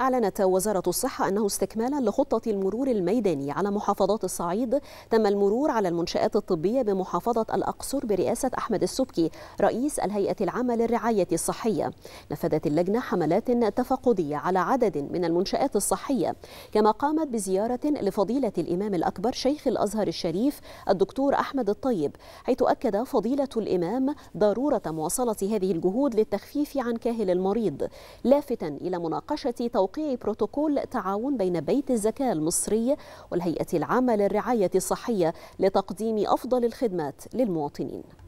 أعلنت وزارة الصحة أنه استكمالا لخطة المرور الميداني على محافظات الصعيد تم المرور على المنشآت الطبية بمحافظة الأقصر برئاسة أحمد السبكي رئيس الهيئة العامة للرعاية الصحية نفذت اللجنة حملات تفقدية على عدد من المنشآت الصحية كما قامت بزيارة لفضيلة الإمام الأكبر شيخ الأزهر الشريف الدكتور أحمد الطيب حيث أكد فضيلة الإمام ضرورة مواصلة هذه الجهود للتخفيف عن كاهل المريض لافتا إلى مناقشة توقيع بروتوكول تعاون بين بيت الزكاة المصري والهيئة العامة للرعاية الصحية لتقديم أفضل الخدمات للمواطنين